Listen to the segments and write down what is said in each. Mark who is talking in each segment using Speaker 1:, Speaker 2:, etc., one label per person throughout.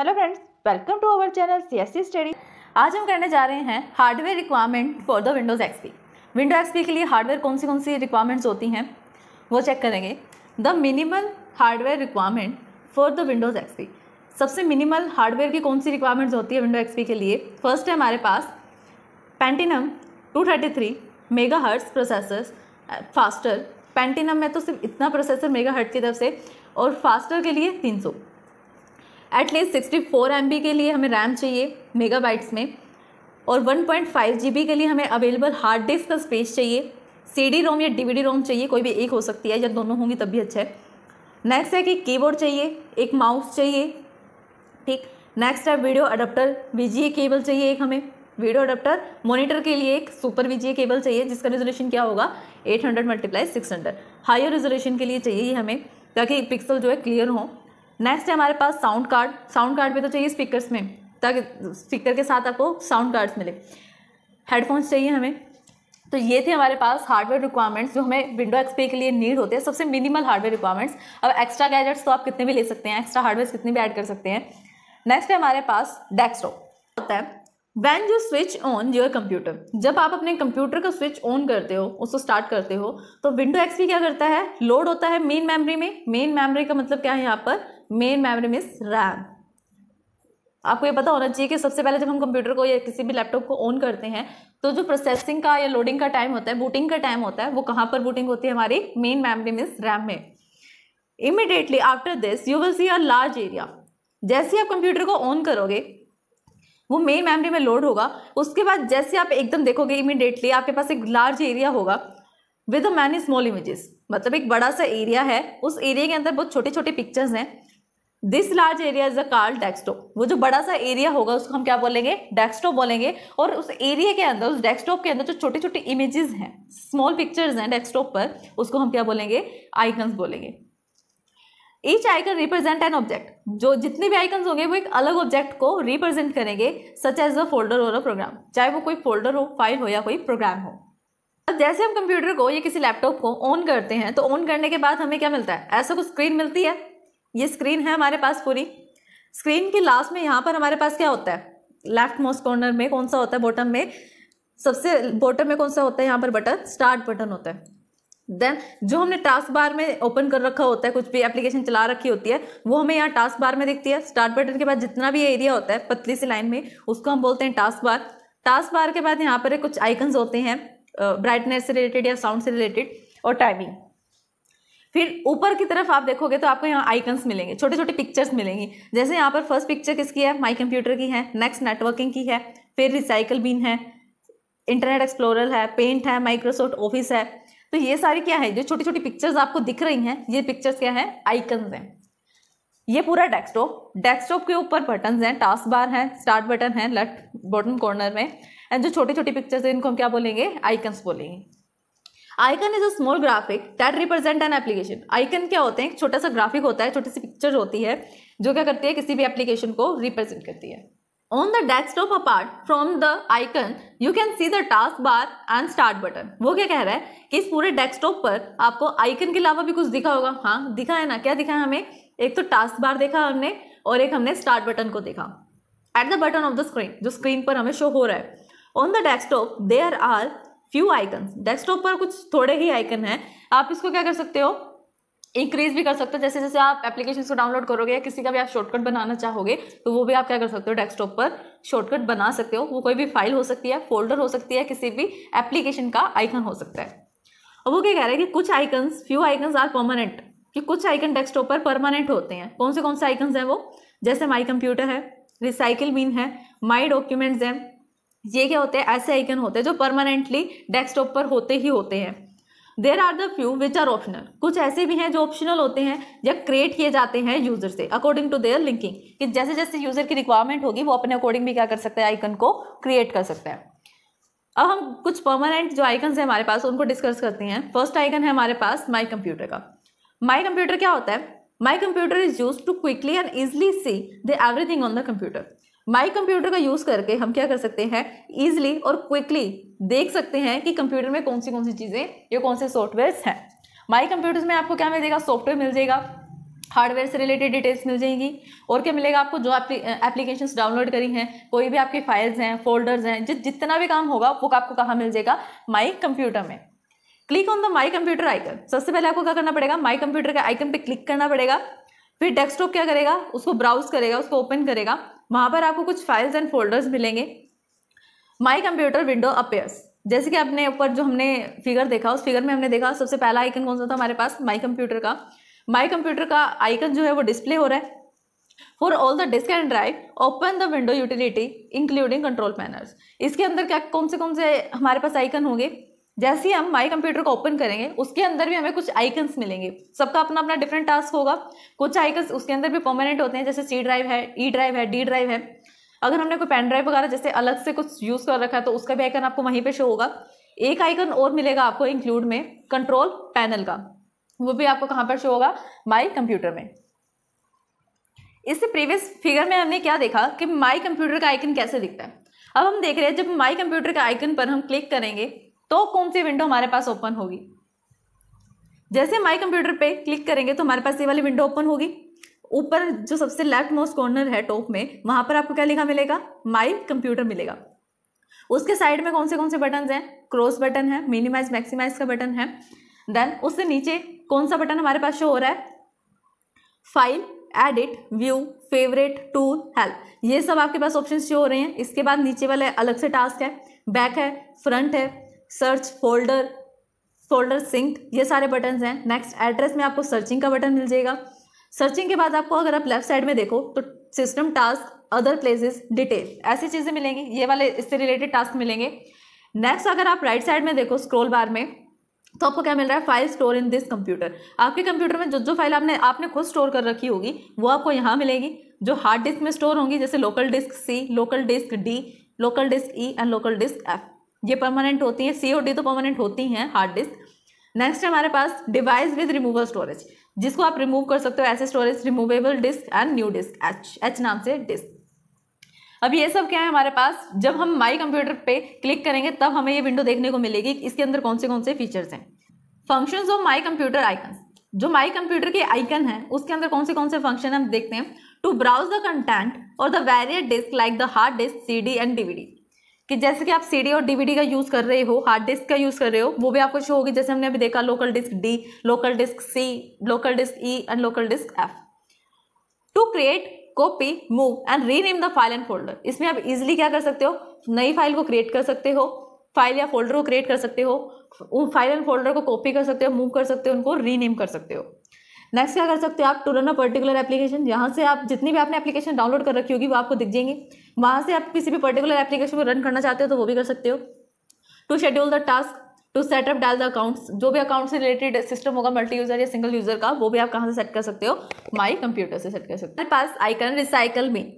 Speaker 1: Hello friends welcome to our channel C S study आज हम करने जा रहे हैं hardware requirement for the Windows XP window XP के लिए हार्डवेयर कौन सी कौन सी रिक्वायरमेंट्स होती हैं वो चेक करेंगे the minimal hardware requirement for the Windows XP सबसे मिनिमल हार्डवेयर की कौन सी रिक्वायरमेंट्स होती है विंडो एक्सपी के लिए फर्स्ट है हमारे पास Pentium two thirty three megahertz processor faster Pentium में तो सिर्फ इतना प्रोसेसर मेगा हर्ट की तरफ से और फास्टर के लिए तीन सौ at least sixty four M B के लिए हमें रैम चाहिए मेगाबाइट्स में और one point five G B के लिए हमें अवेलेबल हार्ड डिस्क का स्पेस चाहिए सी डी रोम या डी वी डी रोम चाहिए कोई भी एक हो सकती है या दोनों होंगी तब भी अच्छा है नेक्स्ट है कि कीबोर्ड चाहिए एक माउस चाहिए ठीक नेक्स्ट है वीडियो अडप्टर वी केबल चाहिए एक हमें वीडियो अडप्टर मोनिटर के लिए एक सुपर वी केबल चाहिए जिसका रिजोल्यूशन क्या होगा eight hundred multiply six hundred higher resolution के लिए चाहिए हमें ताकि पिक्सल जो है क्लियर हों नेक्स्ट है हमारे पास साउंड कार्ड साउंड कार्ड भी तो चाहिए स्पीकर्स में ताकि स्पीकर के साथ आपको साउंड कार्ड्स मिले हेडफोन्स चाहिए हमें तो ये थे हमारे पास हार्डवेयर रिक्वायरमेंट्स जो हमें विंडो एक्सपी के लिए नीड होते हैं सबसे मिनिमल हार्डवेयर रिक्वायरमेंट्स अब एक्स्ट्रा गैजेट्स तो आप कितने भी ले सकते हैं एक्स्ट्रा हार्डवेयर कितने भी ऐड कर सकते हैं नेक्स्ट है हमारे पास डेस्कटॉप होता है when you switch on your computer जब आप अपने कंप्यूटर का स्विच ऑन करते हो उसको स्टार्ट करते हो तो विंडो एक्सपी क्या करता है लोड होता है मेन मेमरी में मेन मेमरी का मतलब क्या है यहाँ पर मेन मेमोरी मिस रैम आपको ये पता होना चाहिए कि सबसे पहले जब हम कंप्यूटर को या किसी भी लैपटॉप को ऑन करते हैं तो जो प्रोसेसिंग का या लोडिंग का टाइम होता है बूटिंग का टाइम होता है वो कहाँ पर बूटिंग होती है हमारी मेन मेमोरी मिस रैम में immediately after this you will see a large area जैसे ही आप कंप्यूटर को ऑन करोगे वो मेन मेमोरी में लोड होगा उसके बाद जैसे आप एकदम देखोगे इमिडिएटली आपके पास एक लार्ज एरिया होगा with a many small images मतलब एक बड़ा सा एरिया है उस एरिया के अंदर बहुत छोटे छोटे पिक्चर्स हैं this large area is a called desktop वो जो बड़ा सा एरिया होगा उसको हम क्या बोलेंगे डेस्कटॉप बोलेंगे और उस एरिया के अंदर उस डेस्कटॉप के अंदर जो छोटे छोटे इमेजेस हैं स्मॉल पिक्चर्स हैं डेस्कटॉप पर उसको हम क्या बोलेंगे आइकन्स बोलेंगे each icon represent an object जो जितने भी आइकन्स होंगे वो एक अलग ऑब्जेक्ट को रिप्रेजेंट करेंगे सच एज अ फोल्डर और अ प्रोग्राम चाहे वो कोई फोल्डर हो फाइल हो या कोई प्रोग्राम हो अब जैसे हम कंप्यूटर को या किसी लैपटॉप को ऑन करते हैं तो ऑन करने के बाद हमें क्या मिलता है ऐसा कुछ स्क्रीन मिलती है ये स्क्रीन है हमारे पास पूरी स्क्रीन के लास्ट में यहाँ पर हमारे पास क्या होता है लेफ्ट मोस्ट कॉर्नर में कौन सा होता है बॉटम में सबसे बॉटम में कौन सा होता है यहाँ पर बटन स्टार्ट बटन होता है देन जो हमने टास्क बार में ओपन कर रखा होता है कुछ भी एप्लीकेशन चला रखी होती है वो हमें यहाँ टास्क बार में दिखती है स्टार्ट बटन के बाद जितना भी एरिया होता है पतली सी लाइन में उसको हम बोलते हैं टास्क बार टास्क बार के बाद यहाँ पर कुछ आइकन्स होते हैं ब्राइटनेस से रिलेटेड या साउंड से रिलेटेड और टाइमिंग फिर ऊपर की तरफ आप देखोगे तो आपको यहाँ आइकन्स मिलेंगे छोटे छोटे पिक्चर्स मिलेंगी जैसे यहाँ पर फर्स्ट पिक्चर किसकी है माई कंप्यूटर की है नेक्स्ट नेटवर्किंग की है फिर रिसाइकल बीन है इंटरनेट एक्सप्लोरर है पेंट है माइक्रोसॉफ्ट ऑफिस है तो ये सारी क्या है जो छोटी छोटी पिक्चर्स आपको दिख रही हैं ये पिक्चर्स क्या है आइकन्स हैं ये पूरा डेस्कटॉप डेस्कटॉप के ऊपर बटन हैं टास्क बार हैं स्टार्ट बटन है लेफ्ट बॉटम कॉर्नर में एंड जो छोटी छोटी पिक्चर्स हैं इनको हम क्या बोलेंगे आइकन्स बोलेंगे icon is a small graphic that represent an application icon क्या होते हैं छोटा सा ग्राफिक होता है छोटी सी पिक्चर होती है जो क्या करती है किसी भी एप्लीकेशन को रिप्रेजेंट करती है on the desktop apart from the icon you can see the task bar and start button वो क्या कह रहा है कि इस पूरे डेस्कटॉप पर आपको आइकन के अलावा भी कुछ दिखा होगा हाँ दिखा है ना क्या दिखा है हमें एक तो टास्क बार देखा हमने और एक हमने स्टार्ट बटन को देखा at the button of the screen जो स्क्रीन पर हमें शो हो रहा है on the desktop there are few icon desktop पर कुछ थोड़े ही आइकन हैं आप इसको क्या कर सकते हो इंक्रीज भी कर सकते हो जैसे जैसे आप एप्लीकेशन को डाउनलोड करोगे या किसी का भी आप शॉर्टकट बनाना चाहोगे तो वो भी आप क्या कर सकते हो डेस्कटॉप पर शॉर्टकट बना सकते हो वो कोई भी फाइल हो सकती है फोल्डर हो सकती है किसी भी एप्लीकेशन का आइकन हो सकता है अब वो क्या कह रहे हैं कि कुछ icons few icons are permanent कि कुछ आइकन डेस्कटॉप पर परमानेंट होते हैं कौन से कौन से आइकन्स हैं वो जैसे माई कंप्यूटर है रिसाइकिल मीन है माई डॉक्यूमेंट्स हैं ये क्या होते हैं ऐसे आइकन होते हैं जो परमानेंटली डेस्कटॉप पर होते ही होते हैं there are the few which are optional कुछ ऐसे भी हैं जो ऑप्शनल होते हैं या क्रिएट किए जाते हैं यूजर से अकॉर्डिंग टू देयर लिंकिंग कि जैसे जैसे यूजर की रिक्वायरमेंट होगी वो अपने अकॉर्डिंग भी क्या कर सकते हैं आइकन को क्रिएट कर सकते हैं अब हम कुछ परमानेंट जो आइकन है हमारे पास उनको डिस्कस करते हैं फर्स्ट आइकन है हमारे पास माई कंप्यूटर का माई कंप्यूटर क्या होता है my computer is use to quickly and easily see the everything on the computer my computer का यूज़ करके हम क्या कर सकते हैं ईजिली और क्विकली देख सकते हैं कि कंप्यूटर में कौन सी कौन सी चीज़ें या कौन से सॉफ्टवेयर हैं माई कंप्यूटर्स में आपको क्या मिलेगा सॉफ्टवेयर मिल जाएगा हार्डवेयर से रिलेटेड डिटेल्स मिल जाएंगी और क्या मिलेगा आपको जो एप्लीकेशन डाउनलोड करी हैं कोई भी आपकी फाइल्स हैं फोल्डर्स हैं जि, जितना भी काम होगा वो आपको कहाँ मिल जाएगा माई कंप्यूटर में click on the my computer icon सबसे पहले आपको क्या करना पड़ेगा माई कंप्यूटर के आइकन पे क्लिक करना पड़ेगा फिर डेस्कटॉप क्या करेगा उसको ब्राउज करेगा उसको ओपन करेगा वहाँ पर आपको कुछ फाइल्स एंड फोल्डर्स मिलेंगे माई कंप्यूटर विंडो अपेयर्स जैसे कि अपने ऊपर जो हमने फिगर देखा उस फिगर में हमने देखा सबसे पहला आइकन कौन सा था हमारे पास माई कंप्यूटर का माई कंप्यूटर का आइकन जो है वो डिस्प्ले हो रहा है for all the disk and drive open the window utility including control panels इसके अंदर क्या कौन से कौन से हमारे पास आइकन होंगे जैसे ही हम माई कंप्यूटर को ओपन करेंगे उसके अंदर भी हमें कुछ आइकन्स मिलेंगे सबका अपना अपना डिफरेंट टास्क होगा कुछ आइकन्स उसके अंदर भी परमानेंट होते हैं जैसे सी ड्राइव है ई e ड्राइव है डी ड्राइव है अगर हमने कोई पेन ड्राइव वगैरह जैसे अलग से कुछ यूज़ कर रखा है तो उसका भी आइकन आपको वहीं पर शो होगा एक आइकन और मिलेगा आपको इंक्लूड में कंट्रोल पैनल का वो भी आपको कहाँ पर शो होगा माई कंप्यूटर में इससे प्रीवियस फिगर में हमने क्या देखा कि माई कंप्यूटर का आइकन कैसे दिखता है अब हम देख रहे हैं जब माई कंप्यूटर के आइकन पर हम क्लिक करेंगे तो कौन सी विंडो हमारे पास ओपन होगी जैसे माई कंप्यूटर पे क्लिक करेंगे तो हमारे पास ये वाली विंडो ओपन होगी ऊपर जो सबसे लेफ्ट मोस्ट कॉर्नर है टॉप में वहां पर आपको क्या लिखा मिलेगा माई कंप्यूटर मिलेगा उसके साइड में कौन से कौन से बटन हैं क्रॉस बटन है मिनिमाइज मैक्सिमाइज का बटन है देन उससे नीचे कौन सा बटन हमारे पास शो हो रहा है file edit view favourite tool help ये सब आपके पास ऑप्शन शो हो रहे हैं इसके बाद नीचे वाले अलग से टास्क है बैक है फ्रंट है सर्च फोल्डर फोल्डर सिंक ये सारे बटन हैं नेक्स्ट एड्रेस में आपको सर्चिंग का बटन मिल जाएगा सर्चिंग के बाद आपको अगर आप लेफ्ट साइड में देखो तो system task other places detail ऐसी चीज़ें मिलेंगी ये वाले इससे रिलेटेड टास्क मिलेंगे नेक्स्ट अगर आप राइट साइड में देखो स्क्रोल बार में तो आपको क्या मिल रहा है file store in this computer आपके कंप्यूटर में जो जो फाइल आपने आपने खुद स्टोर कर रखी होगी वो आपको यहाँ मिलेगी जो हार्ड डिस्क में स्टोर होंगी जैसे local disk C local disk D local disk E and local disk F ये परमानेंट होती हैं सी तो परमानेंट होती हैं हार्ड डिस्क नेक्स्ट है हमारे पास डिवाइस विद रिमूवल स्टोरेज जिसको आप रिमूव कर सकते हो ऐसे storage removable disk and new disk H H नाम से डिस्क अब ये सब क्या है हमारे पास जब हम माई कंप्यूटर पे क्लिक करेंगे तब हमें ये विंडो देखने को मिलेगी इसके अंदर कौन से कौन से फीचर्स हैं functions of my computer icon जो माई कंप्यूटर के आइकन है उसके अंदर कौन से कौन से फंक्शन हम देखते हैं टू ब्राउज द कंटेंट और the various disk like the hard disk C and DVD कि जैसे कि आप सीडी और डीवीडी का यूज़ कर रहे हो हार्ड डिस्क का यूज़ कर रहे हो वो भी आपको शो होगी जैसे हमने अभी देखा local disk D local disk C local disk E and local disk F to create copy move and rename the file and folder इसमें आप इजिली क्या कर सकते हो नई फाइल को क्रिएट कर सकते हो फाइल या फोल्डर को क्रिएट कर सकते हो उन फाइल एंड फोल्डर को कॉपी कर सकते हो मूव कर सकते हो उनको रीनेम कर सकते हो नेक्स्ट क्या कर सकते हो आप to run a particular application यहाँ से आप जितनी भी आपने एप्लीकेशन डाउनलोड कर रखी होगी वो आपको दिख जाएंगे वहाँ से आप किसी भी पर्टिकुलर एप्लीकेशन को रन करना चाहते हो तो वो भी कर सकते हो to schedule the task to setup डाल द अकाउंट्स जो भी अकाउंट से रिलेटेड सिस्टम होगा मल्टी यूजर या सिंगल यूजर का वो भी आप कहाँ से सेट कर सकते हो माई कंप्यूटर से सेट कर सकते हो मेरे पास icon recycle bin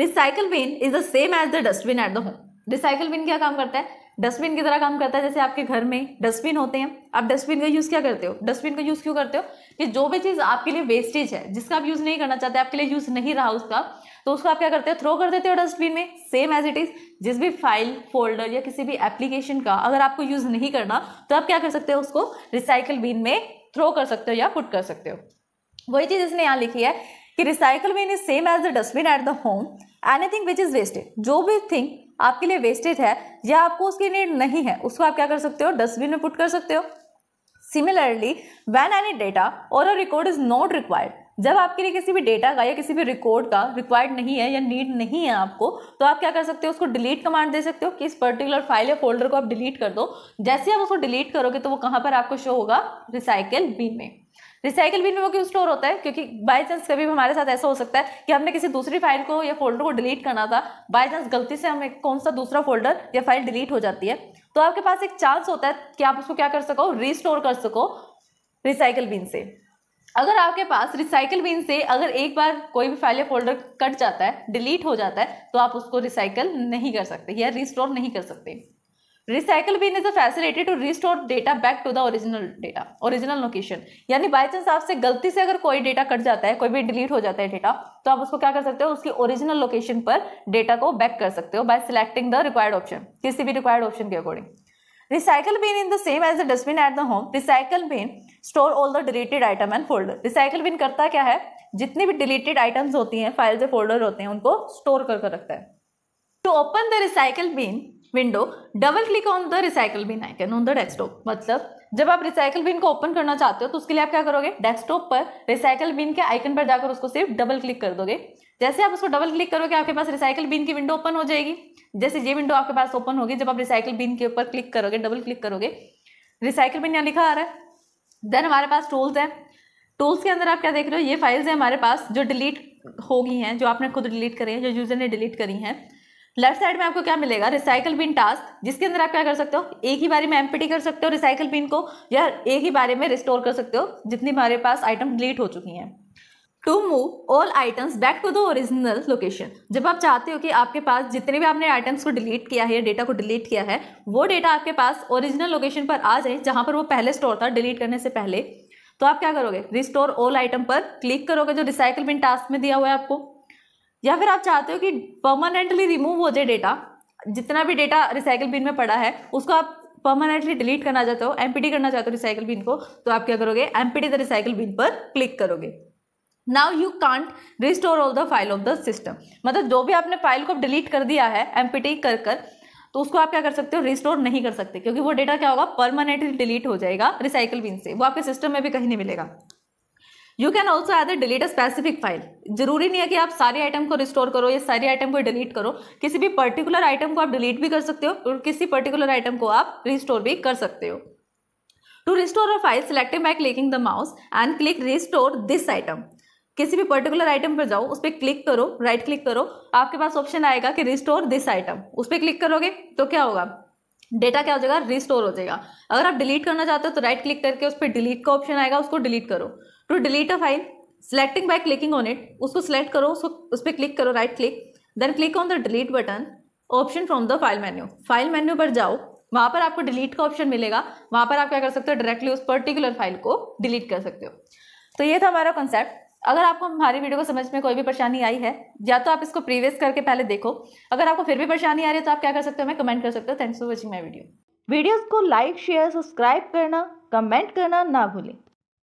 Speaker 1: recycle bin is the same as the dustbin at the home recycle bin क्या काम करता है डस्टबिन की तरह काम करता है जैसे आपके घर में डस्टबिन होते हैं आप डस्टबिन का यूज़ क्या करते हो डस्टबिन का यूज़ क्यों करते हो कि जो भी चीज़ आपके लिए वेस्टेज है जिसका आप यूज़ नहीं करना चाहते आपके लिए यूज़ नहीं रहा उसका तो उसको आप क्या करते हो थ्रो कर देते हो डस्टबिन में सेम एज इट इज़ जिस भी फाइल फोल्डर या किसी भी एप्लीकेशन का अगर आपको यूज़ नहीं करना तो आप क्या कर सकते हो उसको रिसाइकल बिन में थ्रो कर सकते हो या पुट कर सकते हो वही चीज़ इसने यहाँ लिखी है कि recycle bin is same as the dustbin at the home anything which is wasted जो भी थिंग आपके लिए वेस्टेड है या आपको उसकी नीड नहीं है उसको आप क्या कर सकते हो डस्टबिन में पुट कर सकते हो सिमिलरली वैन एनी डेटा और a record is not required जब आपके लिए किसी भी डेटा का या किसी भी रिकॉर्ड का रिक्वायर्ड नहीं है या नीड नहीं है आपको तो आप क्या कर सकते हो उसको डिलीट कमांड दे सकते हो कि इस पर्टिकुलर फाइल या फोल्डर को आप डिलीट कर दो जैसे आप उसको डिलीट करोगे तो वो कहाँ पर आपको शो होगा रिसाइकिल बीन में रिसाइकिल बिन में वो क्यों स्टोर होता है क्योंकि बाय चांस कभी भी हमारे साथ ऐसा हो सकता है कि हमने किसी दूसरी फाइल को या फोल्डर को डिलीट करना था बाय चांस गलती से हमें कौन सा दूसरा फोल्डर या फाइल डिलीट हो जाती है तो आपके पास एक चांस होता है कि आप उसको क्या कर सको रीस्टोर कर सको रिसाइकिल बिन से अगर आपके पास रिसाइकल बिन से अगर एक बार कोई भी फाइल या फोल्डर कट जाता है डिलीट हो जाता है तो आप उसको रिसाइकल नहीं कर सकते या रिस्टोर नहीं कर सकते recycle bin is a facility to restore data back to the original data original location यानी बाय चांस आपसे गलती से अगर कोई डेटा कट जाता है कोई भी डिलीट हो जाता है डेटा तो आप उसको क्या कर सकते हो उसकी ओरिजिनल लोकेशन पर डेटा को बैक कर सकते हो by selecting the required option किसी भी रिक्वायर्ड ऑप्शन के according Recycle bin in the same as the dustbin at the home. Recycle bin store all the deleted item and folder. Recycle bin करता क्या है जितनी भी deleted items होती हैं फाइल्स या फोल्डर होते हैं उनको स्टोर कर कर रखता है to open the recycle bin window double click on the recycle bin icon on the desktop मतलब जब आप रिसाइकल बिन को ओपन करना चाहते हो तो उसके लिए आप क्या करोगे डेस्कटॉप पर रिसाइकल बिन के आइकन पर जाकर उसको सिर्फ डबल क्लिक कर दोगे जैसे आप उसको डबल क्लिक करोगे आपके पास रिसाइकल बिन की विंडो ओपन हो जाएगी जैसे ये विंडो आपके पास ओपन होगी जब आप रिसाइकल बिन के ऊपर क्लिक करोगे डबल क्लिक करोगे रिसाइकल बिन यहाँ लिखा आ रहा है देन हमारे पास टूल्स हैं टूल्स के अंदर आप क्या देख रहे हो ये फाइल्स हैं हमारे पास जो डिलीट हो गई हैं जो आपने खुद डिलीट करी हैं जो यूज़र ने डिलीट करी हैं लेफ्ट साइड में आपको क्या मिलेगा रिसाइकल बिन टास्क जिसके अंदर आप क्या कर सकते हो एक ही बारे में एमपीटी कर सकते हो रिसाइकल बिन को या एक ही बारे में रिस्टोर कर सकते हो जितनी हमारे पास आइटम डिलीट हो चुकी हैं to move all items back to the original location जब आप चाहते हो कि आपके पास जितने भी आपने आइटम्स को डिलीट किया है या डेटा को डिलीट किया है वो डेटा आपके पास ओरिजिनल लोकेशन पर आ जाए जहाँ पर वो पहले स्टोर था डिलीट करने से पहले तो आप क्या करोगे रिस्टोर ऑल आइटम पर क्लिक करोगे जो रिसाइकल बिन टास्क में दिया हुआ है आपको या फिर आप चाहते हो कि परमानेंटली रिमूव हो जाए डेटा जितना भी डेटा रिसाइकिल बिन में पड़ा है उसको आप परमानेंटली डिलीट करना चाहते हो एम करना चाहते हो रिसाइकिल बिन को तो आप क्या करोगे empty the recycle bin पर क्लिक करोगे now you can't restore all the file of the system मतलब जो भी आपने फाइल को डिलीट कर दिया है एम पी कर कर तो उसको आप क्या कर सकते हो रिस्टोर नहीं कर सकते क्योंकि वो डेटा क्या होगा परमानेंटली डिलीट हो जाएगा रिसाइकिल बिन से वो आपके सिस्टम में भी कहीं नहीं मिलेगा you can also either delete a specific file जरूरी नहीं है कि आप सारे आइटम को रिस्टोर करो या सारे आइटम को डिलीट करो किसी भी पर्टिकुलर आइटम को आप डिलीट भी कर सकते हो और किसी पर्टिकुलर आइटम को आप रिस्टोर भी कर सकते हो to restore a file selected by clicking the mouse and click restore this item किसी भी पर्टिकुलर आइटम पर जाओ उस पर क्लिक करो राइट क्लिक करो आपके पास ऑप्शन आएगा कि रिस्टोर दिस आइटम उस पर क्लिक करोगे तो क्या होगा डेटा क्या हो जाएगा रिस्टोर हो जाएगा अगर आप डिलीट करना चाहते हो तो राइट क्लिक करके उस पर डिलीट का ऑप्शन आएगा उसको डिलीट करो to delete a file selecting by clicking on it उसको सेलेक्ट करो उसको उस पर क्लिक करो right click then click on the delete button option from the file menu file menu पर जाओ वहाँ पर आपको डिलीट का ऑप्शन मिलेगा वहाँ पर आप क्या कर सकते हो डायरेक्टली उस पर्टिकुलर फाइल को डिलीट कर सकते हो तो ये था हमारा कॉन्सेप्ट अगर आपको हमारी वीडियो को समझ में कोई भी परेशानी आई है या तो आप इसको प्रीवियस करके पहले देखो अगर आपको फिर भी परेशानी आ रही है तो आप क्या कर सकते हो मैं कमेंट कर सकते हो thanks for watching my video videos को लाइक शेयर सब्सक्राइब करना कमेंट करना ना भूलें